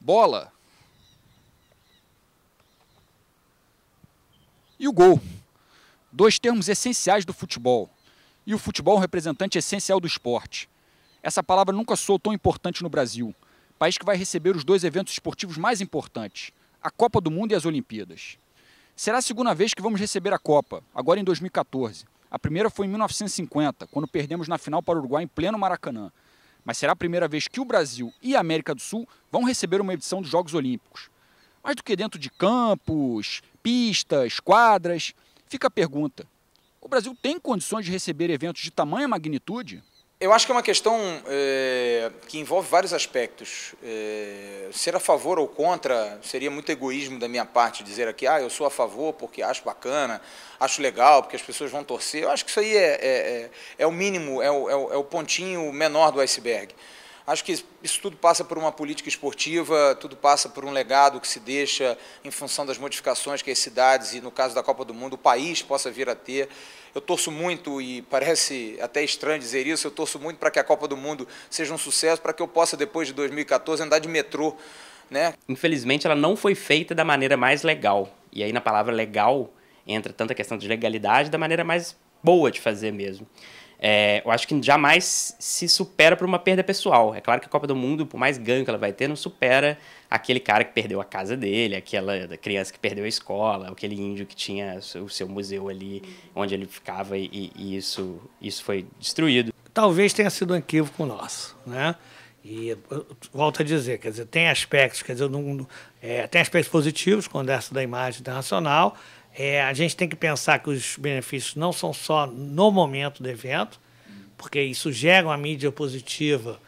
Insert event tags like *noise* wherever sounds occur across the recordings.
bola. E o gol. Dois termos essenciais do futebol. E o futebol é um representante essencial do esporte. Essa palavra nunca soou tão importante no Brasil, país que vai receber os dois eventos esportivos mais importantes, a Copa do Mundo e as Olimpíadas. Será a segunda vez que vamos receber a Copa, agora em 2014. A primeira foi em 1950, quando perdemos na final para o Uruguai em pleno Maracanã mas será a primeira vez que o Brasil e a América do Sul vão receber uma edição dos Jogos Olímpicos. Mais do que dentro de campos, pistas, quadras, fica a pergunta: o Brasil tem condições de receber eventos de tamanha magnitude? Eu acho que é uma questão é, que envolve vários aspectos. É, ser a favor ou contra seria muito egoísmo da minha parte dizer aqui, ah, eu sou a favor porque acho bacana, acho legal, porque as pessoas vão torcer. Eu acho que isso aí é, é, é, é o mínimo, é, é o, é o pontinho menor do iceberg. Acho que isso tudo passa por uma política esportiva, tudo passa por um legado que se deixa em função das modificações que as cidades e, no caso da Copa do Mundo, o país possa vir a ter. Eu torço muito, e parece até estranho dizer isso, eu torço muito para que a Copa do Mundo seja um sucesso, para que eu possa, depois de 2014, andar de metrô. Né? Infelizmente, ela não foi feita da maneira mais legal. E aí, na palavra legal, entra tanta questão de legalidade da maneira mais boa de fazer mesmo. É, eu acho que jamais se supera por uma perda pessoal. É claro que a Copa do Mundo, por mais ganho que ela vai ter, não supera aquele cara que perdeu a casa dele, aquela criança que perdeu a escola, aquele índio que tinha o seu museu ali onde ele ficava e, e isso, isso foi destruído. Talvez tenha sido um equívoco nosso, né? E volto a dizer, quer dizer, tem aspectos, quer dizer, não, é, tem aspectos positivos quando é essa da imagem internacional. É, a gente tem que pensar que os benefícios não são só no momento do evento, porque isso gera uma mídia positiva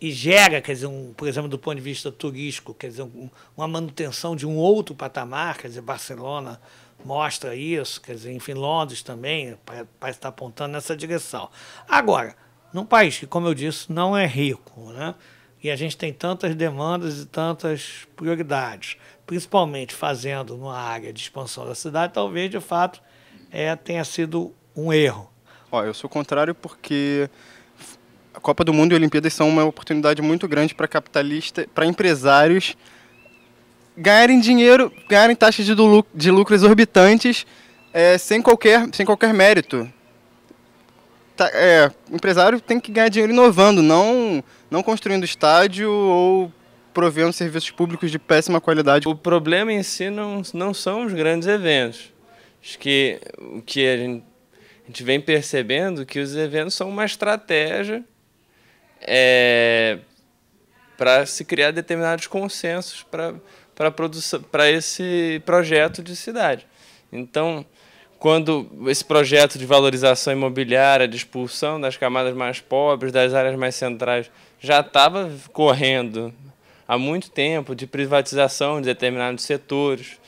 e gera, quer dizer, um, por exemplo, do ponto de vista turístico, quer dizer, um, uma manutenção de um outro patamar, quer dizer, Barcelona mostra isso, quer dizer, enfim, Londres também parece estar apontando nessa direção. Agora, num país que, como eu disse, não é rico, né? E a gente tem tantas demandas e tantas prioridades, principalmente fazendo numa área de expansão da cidade, talvez de fato é, tenha sido um erro. Ó, eu sou contrário porque a Copa do Mundo e a Olimpíadas são uma oportunidade muito grande para capitalistas, para empresários ganharem dinheiro, ganharem taxas de, lucro, de lucro exorbitantes é, sem, qualquer, sem qualquer mérito. Tá, é, empresário tem que ganhar dinheiro inovando, não, não construindo estádio ou provendo serviços públicos de péssima qualidade. O problema em si não, não são os grandes eventos. Acho que o que a gente, a gente vem percebendo que os eventos são uma estratégia é, para se criar determinados consensos para esse projeto de cidade. Então, quando esse projeto de valorização imobiliária, de expulsão das camadas mais pobres, das áreas mais centrais, já estava correndo há muito tempo de privatização de determinados setores,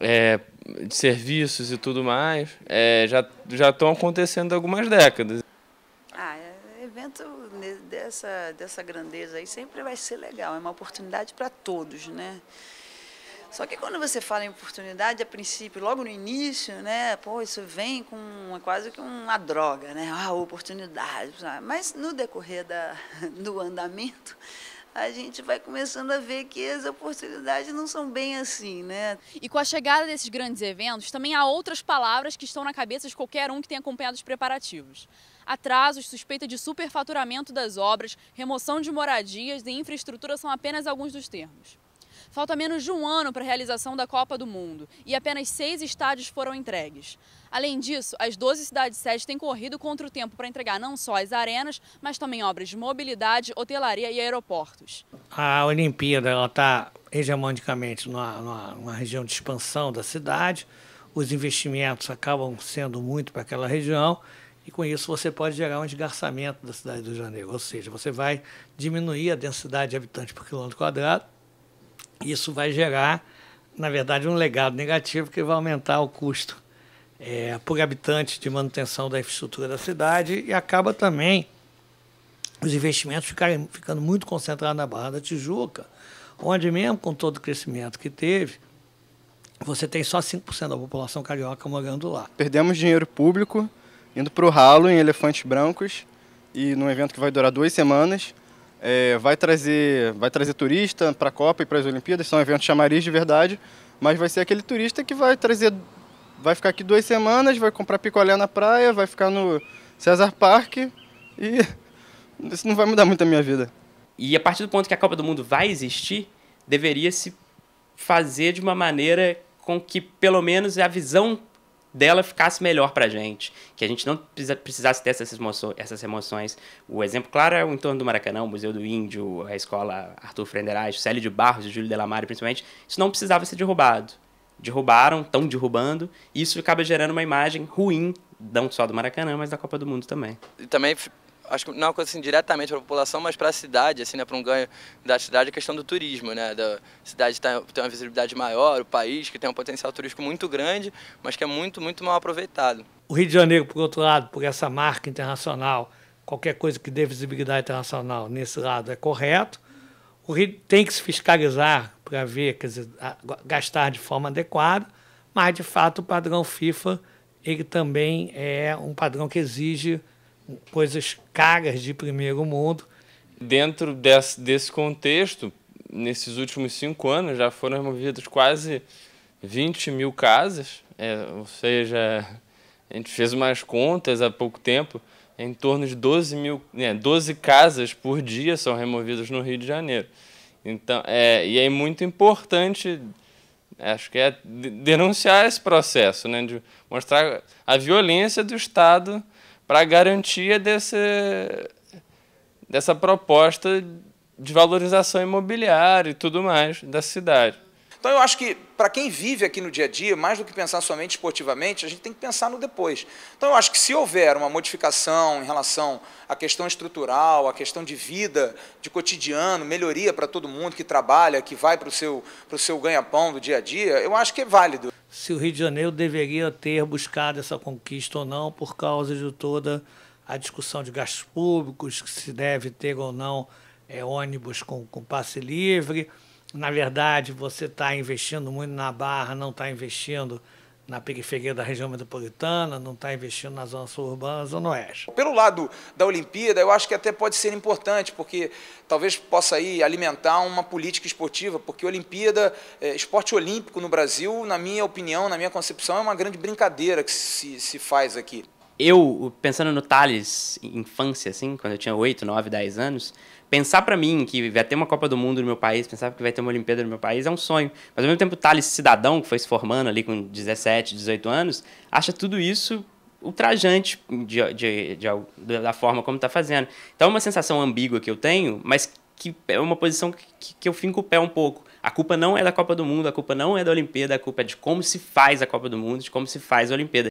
é, de serviços e tudo mais, é, já, já estão acontecendo algumas décadas dessa, dessa grandeza aí sempre vai ser legal, é uma oportunidade para todos, né? Só que quando você fala em oportunidade, a princípio, logo no início, né, pô, isso vem com quase que uma droga, né? Ah, oportunidade. Mas no decorrer da, *laughs* do andamento, a gente vai começando a ver que as oportunidades não são bem assim, né? E com a chegada desses grandes eventos, também há outras palavras que estão na cabeça de qualquer um que tenha acompanhado os preparativos. Atrasos, suspeita de superfaturamento das obras, remoção de moradias e infraestrutura são apenas alguns dos termos. Falta menos de um ano para a realização da Copa do Mundo e apenas seis estádios foram entregues. Além disso, as 12 cidades-sede têm corrido contra o tempo para entregar não só as arenas, mas também obras de mobilidade, hotelaria e aeroportos. A Olimpíada está hegemonicamente numa, numa, numa região de expansão da cidade, os investimentos acabam sendo muito para aquela região e com isso você pode gerar um esgarçamento da cidade do Rio de Janeiro, ou seja, você vai diminuir a densidade de habitantes por quilômetro quadrado, e isso vai gerar, na verdade, um legado negativo que vai aumentar o custo é, por habitante de manutenção da infraestrutura da cidade e acaba também os investimentos ficarem, ficando muito concentrados na Barra da Tijuca, onde mesmo com todo o crescimento que teve, você tem só 5% da população carioca morando lá. Perdemos dinheiro público indo para o ralo em Elefantes Brancos e num evento que vai durar duas semanas. É, vai trazer vai trazer turista para a Copa e para as Olimpíadas, são eventos chamariz de verdade, mas vai ser aquele turista que vai trazer, vai ficar aqui duas semanas, vai comprar picolé na praia, vai ficar no Cesar Park e *laughs* isso não vai mudar muito a minha vida. E a partir do ponto que a Copa do Mundo vai existir, deveria se fazer de uma maneira com que pelo menos a visão dela ficasse melhor pra gente, que a gente não precisasse ter essas, emoções. Essas emoções. O exemplo claro é o entorno do Maracanã, o Museu do Índio, a escola Arthur Frenderais, Célio de Barros, Júlio Delamare, principalmente, isso não precisava ser derrubado. Derrubaram, estão derrubando, e isso acaba gerando uma imagem ruim, não só do Maracanã, mas da Copa do Mundo também. E também acho que não é uma coisa assim, diretamente para a população, mas para a cidade, assim, né, para um ganho da cidade, a questão do turismo, né, da cidade ter tá, tem uma visibilidade maior, o país que tem um potencial turístico muito grande, mas que é muito, muito mal aproveitado. O Rio de Janeiro, por outro lado, por essa marca internacional, qualquer coisa que dê visibilidade internacional nesse lado é correto. O Rio tem que se fiscalizar para ver, quer dizer, gastar de forma adequada, mas de fato o padrão FIFA ele também é um padrão que exige coisas caras de primeiro mundo. Dentro desse, desse contexto, nesses últimos cinco anos, já foram removidas quase 20 mil casas, é, ou seja, a gente fez umas contas há pouco tempo, em torno de 12, mil, né, 12 casas por dia são removidas no Rio de Janeiro. Então, é, e é muito importante, acho que é denunciar esse processo, né, de mostrar a violência do Estado para garantia desse, dessa proposta de valorização imobiliária e tudo mais da cidade. Então eu acho que para quem vive aqui no dia a dia, mais do que pensar somente esportivamente, a gente tem que pensar no depois. Então eu acho que se houver uma modificação em relação à questão estrutural, à questão de vida, de cotidiano, melhoria para todo mundo que trabalha, que vai para o seu, seu ganha-pão do dia a dia, eu acho que é válido. Se o Rio de Janeiro deveria ter buscado essa conquista ou não por causa de toda a discussão de gastos públicos, se deve ter ou não é, ônibus com, com passe livre, na verdade, você está investindo muito na Barra, não está investindo na periferia da região metropolitana, não está investindo na zona sul urbana, zona oeste. Pelo lado da Olimpíada, eu acho que até pode ser importante, porque talvez possa aí alimentar uma política esportiva, porque Olimpíada, eh, esporte olímpico no Brasil, na minha opinião, na minha concepção, é uma grande brincadeira que se, se faz aqui eu, pensando no Thales, infância, assim, quando eu tinha 8, 9, 10 anos, pensar para mim que vai ter uma Copa do Mundo no meu país, pensar que vai ter uma Olimpíada no meu país, é um sonho. Mas ao mesmo tempo, o Thales, cidadão, que foi se formando ali com 17, 18 anos, acha tudo isso ultrajante de, de, de, da forma como está fazendo. Então é uma sensação ambígua que eu tenho, mas que é uma posição que, que eu finco o pé um pouco. A culpa não é da Copa do Mundo, a culpa não é da Olimpíada, a culpa é de como se faz a Copa do Mundo, de como se faz a Olimpíada.